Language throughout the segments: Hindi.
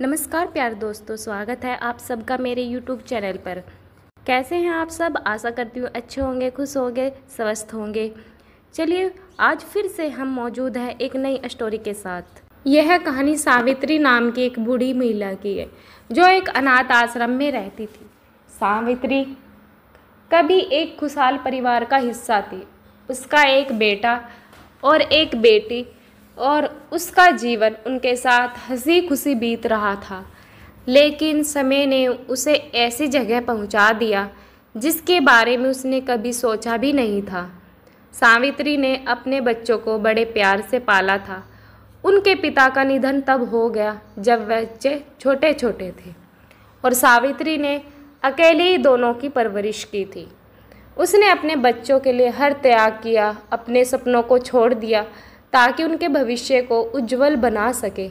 नमस्कार प्यार दोस्तों स्वागत है आप सबका मेरे यूट्यूब चैनल पर कैसे हैं आप सब आशा करती हूँ अच्छे होंगे खुश होंगे स्वस्थ होंगे चलिए आज फिर से हम मौजूद हैं एक नई स्टोरी के साथ यह कहानी सावित्री नाम की एक बूढ़ी महिला की है जो एक अनाथ आश्रम में रहती थी सावित्री कभी एक खुशहाल परिवार का हिस्सा थी उसका एक बेटा और एक बेटी और उसका जीवन उनके साथ हंसी खुशी बीत रहा था लेकिन समय ने उसे ऐसी जगह पहुंचा दिया जिसके बारे में उसने कभी सोचा भी नहीं था सावित्री ने अपने बच्चों को बड़े प्यार से पाला था उनके पिता का निधन तब हो गया जब बच्चे छोटे छोटे थे और सावित्री ने अकेले ही दोनों की परवरिश की थी उसने अपने बच्चों के लिए हर त्याग किया अपने सपनों को छोड़ दिया ताकि उनके भविष्य को उज्जवल बना सके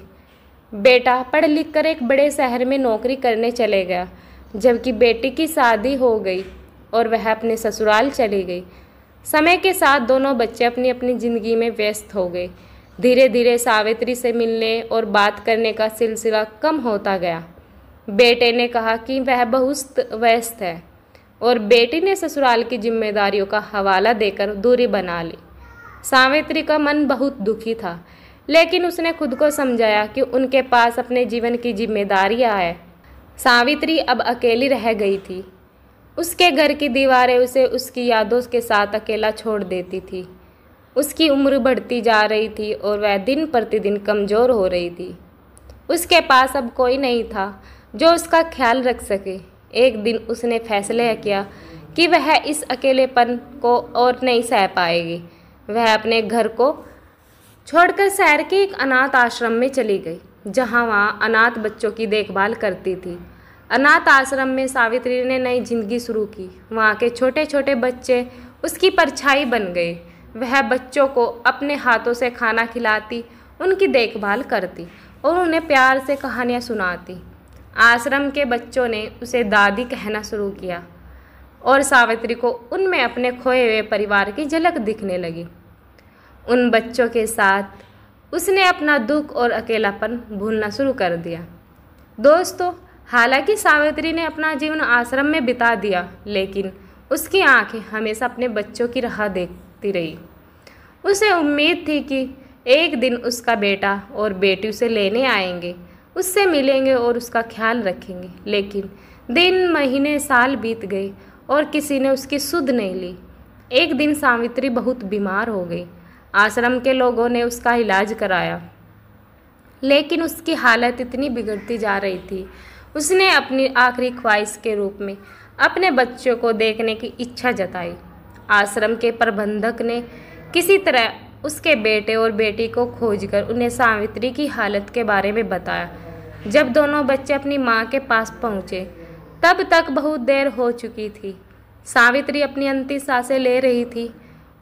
बेटा पढ़ लिख कर एक बड़े शहर में नौकरी करने चले गया जबकि बेटी की शादी हो गई और वह अपने ससुराल चली गई समय के साथ दोनों बच्चे अपनी अपनी ज़िंदगी में व्यस्त हो गए धीरे धीरे सावित्री से मिलने और बात करने का सिलसिला कम होता गया बेटे ने कहा कि वह बहुत व्यस्त है और बेटी ने ससुराल की जिम्मेदारियों का हवाला देकर दूरी बना ली सावित्री का मन बहुत दुखी था लेकिन उसने खुद को समझाया कि उनके पास अपने जीवन की जिम्मेदारियां है सावित्री अब अकेली रह गई थी उसके घर की दीवारें उसे उसकी यादों के साथ अकेला छोड़ देती थी उसकी उम्र बढ़ती जा रही थी और वह दिन प्रतिदिन कमज़ोर हो रही थी उसके पास अब कोई नहीं था जो उसका ख्याल रख सके एक दिन उसने फैसला किया कि वह इस अकेलेपन को और नहीं सह पाएगी वह अपने घर को छोड़कर शहर के एक अनाथ आश्रम में चली गई जहाँ वहाँ अनाथ बच्चों की देखभाल करती थी अनाथ आश्रम में सावित्री ने नई जिंदगी शुरू की वहाँ के छोटे छोटे बच्चे उसकी परछाई बन गए वह बच्चों को अपने हाथों से खाना खिलाती उनकी देखभाल करती और उन्हें प्यार से कहानियाँ सुनाती आश्रम के बच्चों ने उसे दादी कहना शुरू किया और सावित्री को उनमें अपने खोए हुए परिवार की झलक दिखने लगी उन बच्चों के साथ उसने अपना दुख और अकेलापन भूलना शुरू कर दिया दोस्तों हालांकि सावित्री ने अपना जीवन आश्रम में बिता दिया लेकिन उसकी आंखें हमेशा अपने बच्चों की राह देखती रही उसे उम्मीद थी कि एक दिन उसका बेटा और बेटी उसे लेने आएंगे उससे मिलेंगे और उसका ख्याल रखेंगे लेकिन दिन महीने साल बीत गए और किसी ने उसकी सुध नहीं ली एक दिन सावित्री बहुत बीमार हो गई आश्रम के लोगों ने उसका इलाज कराया लेकिन उसकी हालत इतनी बिगड़ती जा रही थी उसने अपनी आखिरी ख्वाहिश के रूप में अपने बच्चों को देखने की इच्छा जताई आश्रम के प्रबंधक ने किसी तरह उसके बेटे और बेटी को खोजकर उन्हें सावित्री की हालत के बारे में बताया जब दोनों बच्चे अपनी माँ के पास पहुँचे तब तक बहुत देर हो चुकी थी सावित्री अपनी अंतिम सांसें ले रही थी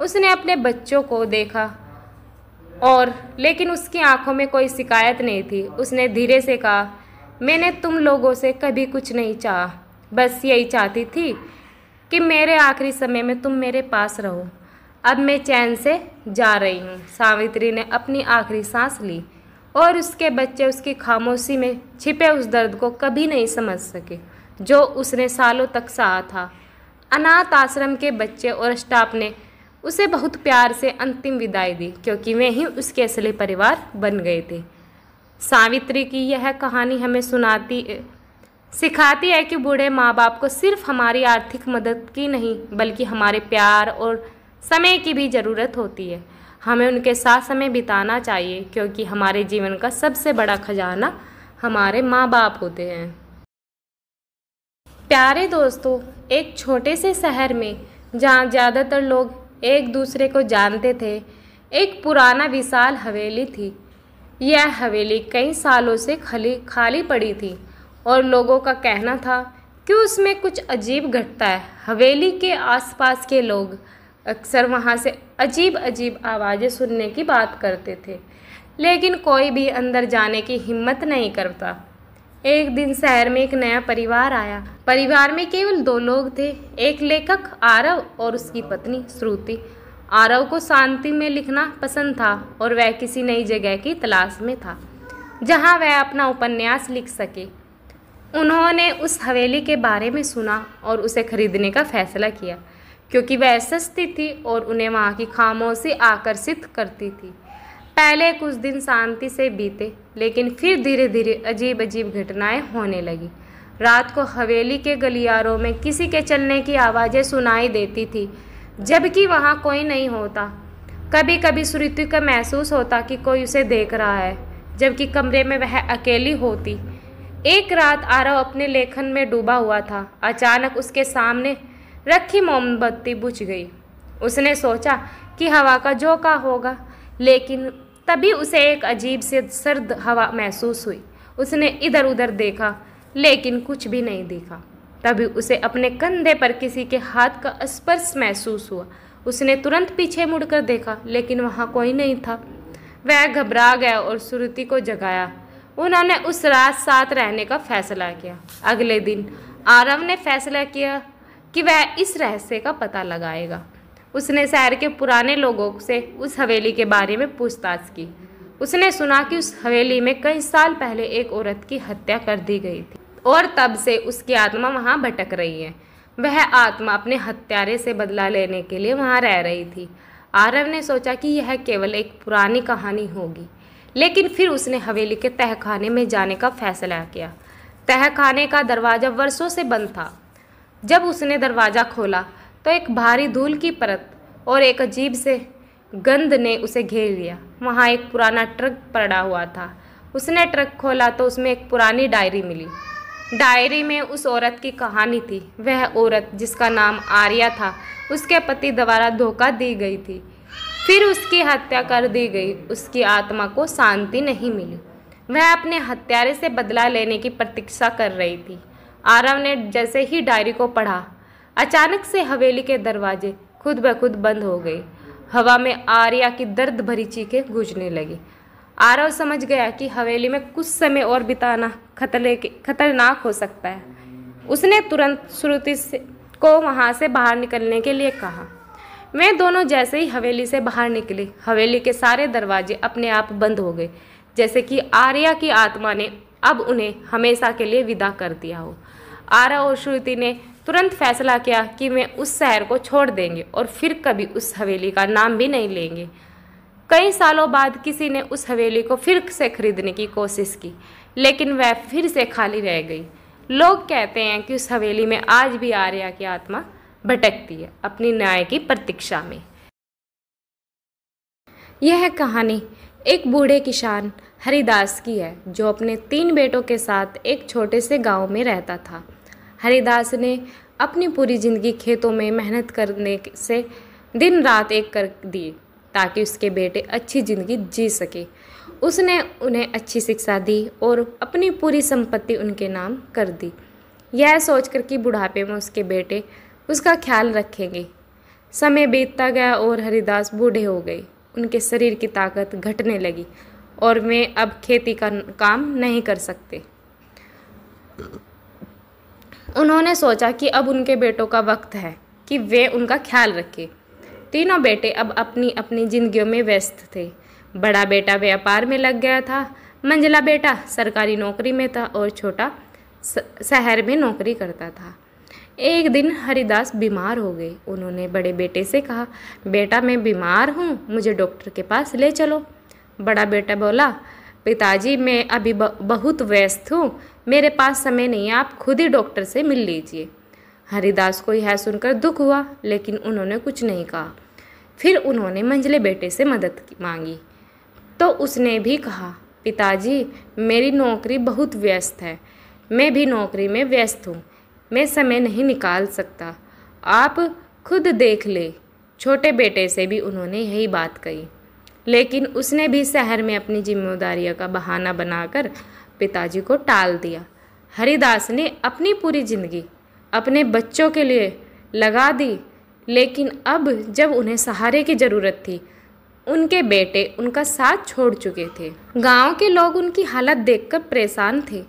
उसने अपने बच्चों को देखा और लेकिन उसकी आंखों में कोई शिकायत नहीं थी उसने धीरे से कहा मैंने तुम लोगों से कभी कुछ नहीं चाहा बस यही चाहती थी कि मेरे आखिरी समय में तुम मेरे पास रहो अब मैं चैन से जा रही हूँ सावित्री ने अपनी आखिरी सांस ली और उसके बच्चे उसकी खामोशी में छिपे उस दर्द को कभी नहीं समझ सके जो उसने सालों तक सहा था अनाथ आश्रम के बच्चे और स्टाफ ने उसे बहुत प्यार से अंतिम विदाई दी क्योंकि वे ही उसके असली परिवार बन गए थे सावित्री की यह कहानी हमें सुनाती सिखाती है कि बूढ़े माँ बाप को सिर्फ हमारी आर्थिक मदद की नहीं बल्कि हमारे प्यार और समय की भी ज़रूरत होती है हमें उनके साथ समय बिताना चाहिए क्योंकि हमारे जीवन का सबसे बड़ा खजाना हमारे माँ बाप होते हैं प्यारे दोस्तों एक छोटे से शहर में जहाँ ज़्यादातर लोग एक दूसरे को जानते थे एक पुराना विशाल हवेली थी यह हवेली कई सालों से खाली खाली पड़ी थी और लोगों का कहना था कि उसमें कुछ अजीब घटता है हवेली के आसपास के लोग अक्सर वहाँ से अजीब अजीब आवाज़ें सुनने की बात करते थे लेकिन कोई भी अंदर जाने की हिम्मत नहीं करता एक दिन शहर में एक नया परिवार आया परिवार में केवल दो लोग थे एक लेखक आरव और उसकी पत्नी श्रुति आरव को शांति में लिखना पसंद था और वह किसी नई जगह की तलाश में था जहां वह अपना उपन्यास लिख सके उन्होंने उस हवेली के बारे में सुना और उसे खरीदने का फैसला किया क्योंकि वह सस्ती थी और उन्हें वहाँ की खामोशी आकर्षित करती थी पहले कुछ दिन शांति से बीते लेकिन फिर धीरे धीरे अजीब अजीब घटनाएं होने लगी रात को हवेली के गलियारों में किसी के चलने की आवाज़ें सुनाई देती थी जबकि वहाँ कोई नहीं होता कभी कभी श्रुति का महसूस होता कि कोई उसे देख रहा है जबकि कमरे में वह अकेली होती एक रात आरव अपने लेखन में डूबा हुआ था अचानक उसके सामने रखी मोमबत्ती बुझ गई उसने सोचा कि हवा का झोंका होगा लेकिन तभी उसे एक अजीब से सर्द हवा महसूस हुई उसने इधर उधर देखा लेकिन कुछ भी नहीं देखा तभी उसे अपने कंधे पर किसी के हाथ का स्पर्श महसूस हुआ उसने तुरंत पीछे मुड़कर देखा लेकिन वहाँ कोई नहीं था वह घबरा गया और श्रुति को जगाया उन्होंने उस रात साथ रहने का फैसला किया अगले दिन आरव ने फैसला किया कि वह इस रहस्य का पता लगाएगा उसने शहर के पुराने लोगों से उस हवेली के बारे में पूछताछ की उसने सुना कि उस हवेली में कई साल पहले एक औरत की हत्या कर दी गई थी और तब से उसकी आत्मा वहाँ भटक रही है वह आत्मा अपने हत्यारे से बदला लेने के लिए वहाँ रह रही थी आरव ने सोचा कि यह केवल एक पुरानी कहानी होगी लेकिन फिर उसने हवेली के तहखाने में जाने का फैसला किया तहखाने का दरवाज़ा वर्षों से बंद था जब उसने दरवाज़ा खोला तो एक भारी धूल की परत और एक अजीब से गंध ने उसे घेर लिया वहाँ एक पुराना ट्रक पड़ा हुआ था उसने ट्रक खोला तो उसमें एक पुरानी डायरी मिली डायरी में उस औरत की कहानी थी वह औरत जिसका नाम आर्या था उसके पति द्वारा धोखा दी गई थी फिर उसकी हत्या कर दी गई उसकी आत्मा को शांति नहीं मिली वह अपने हत्यारे से बदला लेने की प्रतीक्षा कर रही थी आरव ने जैसे ही डायरी को पढ़ा अचानक से हवेली के दरवाजे खुद ब खुद बंद हो गए हवा में आर्या की दर्द भरी चीखें गूंजने लगी आरव समझ गया कि हवेली में कुछ समय और बिताना खतरे खतरनाक हो सकता है उसने तुरंत श्रुति से को वहाँ से बाहर निकलने के लिए कहा वे दोनों जैसे ही हवेली से बाहर निकले हवेली के सारे दरवाजे अपने आप बंद हो गए जैसे कि आर्या की आत्मा ने अब उन्हें हमेशा के लिए विदा कर दिया हो आरव और श्रुति ने तुरंत फैसला किया कि वे उस शहर को छोड़ देंगे और फिर कभी उस हवेली का नाम भी नहीं लेंगे कई सालों बाद किसी ने उस हवेली को फिर से खरीदने की कोशिश की लेकिन वह फिर से खाली रह गई लोग कहते हैं कि उस हवेली में आज भी आर्या की आत्मा भटकती है अपनी न्याय की प्रतीक्षा में यह कहानी एक बूढ़े किसान हरिदास की है जो अपने तीन बेटों के साथ एक छोटे से गांव में रहता था हरिदास ने अपनी पूरी जिंदगी खेतों में मेहनत करने से दिन रात एक कर दिए ताकि उसके बेटे अच्छी ज़िंदगी जी सके उसने उन्हें अच्छी शिक्षा दी और अपनी पूरी संपत्ति उनके नाम कर दी यह सोचकर कि बुढ़ापे में उसके बेटे उसका ख्याल रखेंगे समय बीतता गया और हरिदास बूढ़े हो गए उनके शरीर की ताकत घटने लगी और वे अब खेती का काम नहीं कर सकते उन्होंने सोचा कि अब उनके बेटों का वक्त है कि वे उनका ख्याल रखें तीनों बेटे अब अपनी अपनी जिंदगियों में व्यस्त थे बड़ा बेटा व्यापार में लग गया था मंझला बेटा सरकारी नौकरी में था और छोटा शहर में नौकरी करता था एक दिन हरिदास बीमार हो गए उन्होंने बड़े बेटे से कहा बेटा मैं बीमार हूँ मुझे डॉक्टर के पास ले चलो बड़ा बेटा बोला पिताजी मैं अभी बहुत व्यस्त हूँ मेरे पास समय नहीं है आप खुद ही डॉक्टर से मिल लीजिए हरिदास को यह सुनकर दुख हुआ लेकिन उन्होंने कुछ नहीं कहा फिर उन्होंने मंझले बेटे से मदद मांगी तो उसने भी कहा पिताजी मेरी नौकरी बहुत व्यस्त है मैं भी नौकरी में व्यस्त हूँ मैं समय नहीं निकाल सकता आप खुद देख ले छोटे बेटे से भी उन्होंने यही बात कही लेकिन उसने भी शहर में अपनी जिम्मेदारियों का बहाना बनाकर पिताजी को टाल दिया हरिदास ने अपनी पूरी जिंदगी अपने बच्चों के लिए लगा दी लेकिन अब जब उन्हें सहारे की ज़रूरत थी उनके बेटे उनका साथ छोड़ चुके थे गांव के लोग उनकी हालत देखकर परेशान थे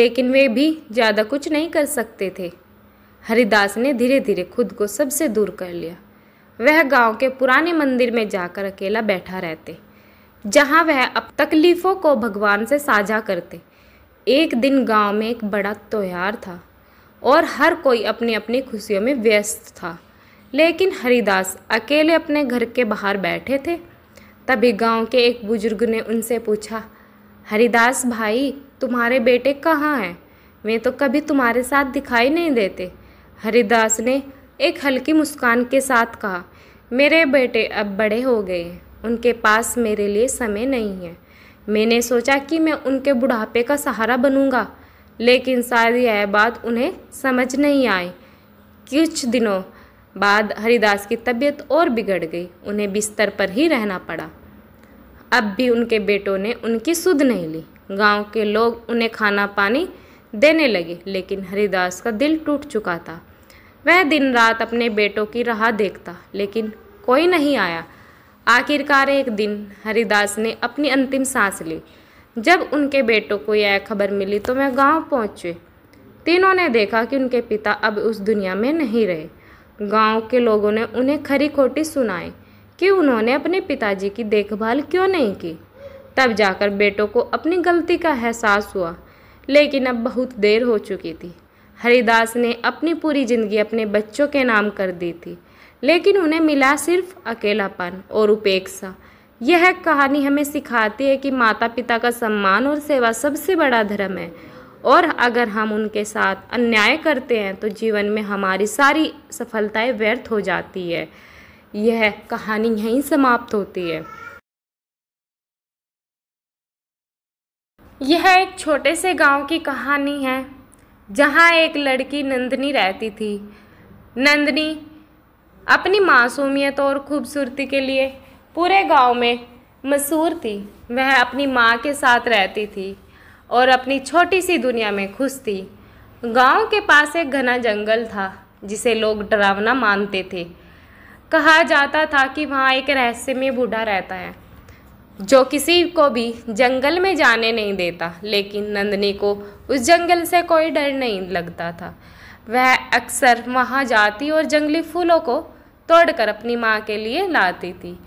लेकिन वे भी ज़्यादा कुछ नहीं कर सकते थे हरिदास ने धीरे धीरे खुद को सबसे दूर कर लिया वह गांव के पुराने मंदिर में जाकर अकेला बैठा रहते जहाँ वह अब तकलीफ़ों को भगवान से साझा करते एक दिन गांव में एक बड़ा त्यौहार था और हर कोई अपनी अपनी खुशियों में व्यस्त था लेकिन हरिदास अकेले अपने घर के बाहर बैठे थे तभी गांव के एक बुजुर्ग ने उनसे पूछा हरिदास भाई तुम्हारे बेटे कहाँ हैं वे तो कभी तुम्हारे साथ दिखाई नहीं देते हरिदास ने एक हल्की मुस्कान के साथ कहा मेरे बेटे अब बड़े हो गए हैं उनके पास मेरे लिए समय नहीं है मैंने सोचा कि मैं उनके बुढ़ापे का सहारा बनूंगा लेकिन शायद यह बात उन्हें समझ नहीं आई कुछ दिनों बाद हरिदास की तबीयत और बिगड़ गई उन्हें बिस्तर पर ही रहना पड़ा अब भी उनके बेटों ने उनकी सुध नहीं ली गांव के लोग उन्हें खाना पानी देने लगे लेकिन हरिदास का दिल टूट चुका था वह दिन रात अपने बेटों की राह देखता लेकिन कोई नहीं आया आखिरकार एक दिन हरिदास ने अपनी अंतिम सांस ली जब उनके बेटों को यह खबर मिली तो वह गांव पहुंचे तीनों ने देखा कि उनके पिता अब उस दुनिया में नहीं रहे गांव के लोगों ने उन्हें खरी खोटी सुनाई कि उन्होंने अपने पिताजी की देखभाल क्यों नहीं की तब जाकर बेटों को अपनी गलती का एहसास हुआ लेकिन अब बहुत देर हो चुकी थी हरिदास ने अपनी पूरी ज़िंदगी अपने बच्चों के नाम कर दी थी लेकिन उन्हें मिला सिर्फ अकेलापन और उपेक्षा यह कहानी हमें सिखाती है कि माता पिता का सम्मान और सेवा सबसे बड़ा धर्म है और अगर हम उनके साथ अन्याय करते हैं तो जीवन में हमारी सारी सफलताएं व्यर्थ हो जाती है यह कहानी यहीं समाप्त होती है यह एक छोटे से गांव की कहानी है जहां एक लड़की नंदनी रहती थी नंदनी अपनी मासूमियत और खूबसूरती के लिए पूरे गांव में मशहूर थी वह अपनी माँ के साथ रहती थी और अपनी छोटी सी दुनिया में खुश थी गांव के पास एक घना जंगल था जिसे लोग डरावना मानते थे कहा जाता था कि वहाँ एक रहस्यमय बूढ़ा रहता है जो किसी को भी जंगल में जाने नहीं देता लेकिन नंदनी को उस जंगल से कोई डर नहीं लगता था वह अक्सर वहाँ जाती और जंगली फूलों को तोड़कर अपनी माँ के लिए लाती थी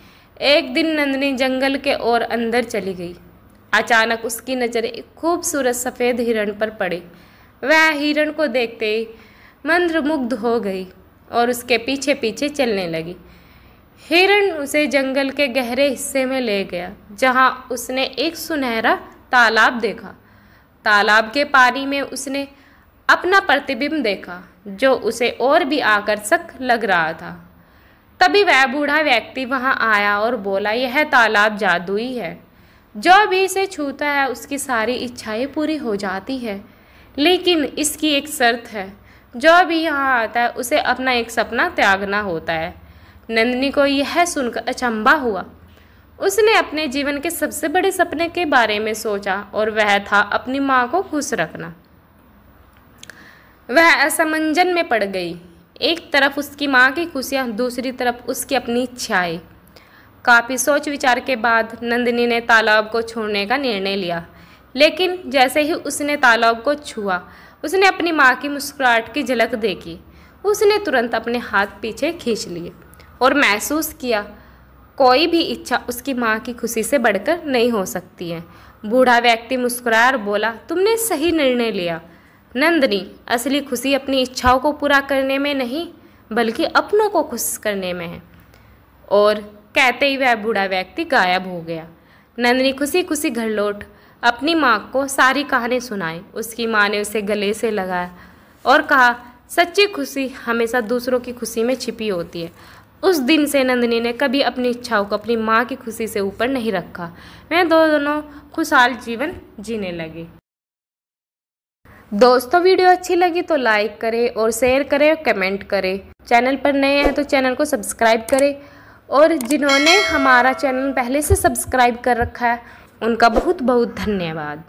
एक दिन नंदनी जंगल के ओर अंदर चली गई अचानक उसकी नज़र एक खूबसूरत सफ़ेद हिरण पर पड़ी वह हिरण को देखते ही मंत्रमुग्ध हो गई और उसके पीछे पीछे चलने लगी हिरण उसे जंगल के गहरे हिस्से में ले गया जहाँ उसने एक सुनहरा तालाब देखा तालाब के पानी में उसने अपना प्रतिबिंब देखा जो उसे और भी आकर्षक लग रहा था तभी वह बूढ़ा व्यक्ति वहाँ आया और बोला यह तालाब जादुई है जो भी इसे छूता है उसकी सारी इच्छाएं पूरी हो जाती है लेकिन इसकी एक शर्त है जो भी यहाँ आता है उसे अपना एक सपना त्यागना होता है नंदिनी को यह सुनकर अचंबा हुआ उसने अपने जीवन के सबसे बड़े सपने के बारे में सोचा और वह था अपनी माँ को खुश रखना वह असमंजन में पड़ गई एक तरफ उसकी माँ की खुशियाँ दूसरी तरफ उसकी अपनी इच्छाएँ काफ़ी सोच विचार के बाद नंदिनी ने तालाब को छोड़ने का निर्णय लिया लेकिन जैसे ही उसने तालाब को छुआ उसने अपनी माँ की मुस्कुराहट की झलक देखी उसने तुरंत अपने हाथ पीछे खींच लिए और महसूस किया कोई भी इच्छा उसकी माँ की खुशी से बढ़कर नहीं हो सकती है बूढ़ा व्यक्ति मुस्कुराया और बोला तुमने सही निर्णय लिया नंदनी असली खुशी अपनी इच्छाओं को पूरा करने में नहीं बल्कि अपनों को खुश करने में है और कहते ही वह बूढ़ा व्यक्ति गायब हो गया नंदनी खुशी खुशी घर लौट अपनी माँ को सारी कहानी सुनाई उसकी माँ ने उसे गले से लगाया और कहा सच्ची खुशी हमेशा दूसरों की खुशी में छिपी होती है उस दिन से नंदनी ने कभी अपनी इच्छाओं को अपनी माँ की खुशी से ऊपर नहीं रखा वह दो दोनों खुशहाल जीवन जीने लगे दोस्तों वीडियो अच्छी लगी तो लाइक करें और शेयर करें और कमेंट करें चैनल पर नए हैं तो चैनल को सब्सक्राइब करें और जिन्होंने हमारा चैनल पहले से सब्सक्राइब कर रखा है उनका बहुत बहुत धन्यवाद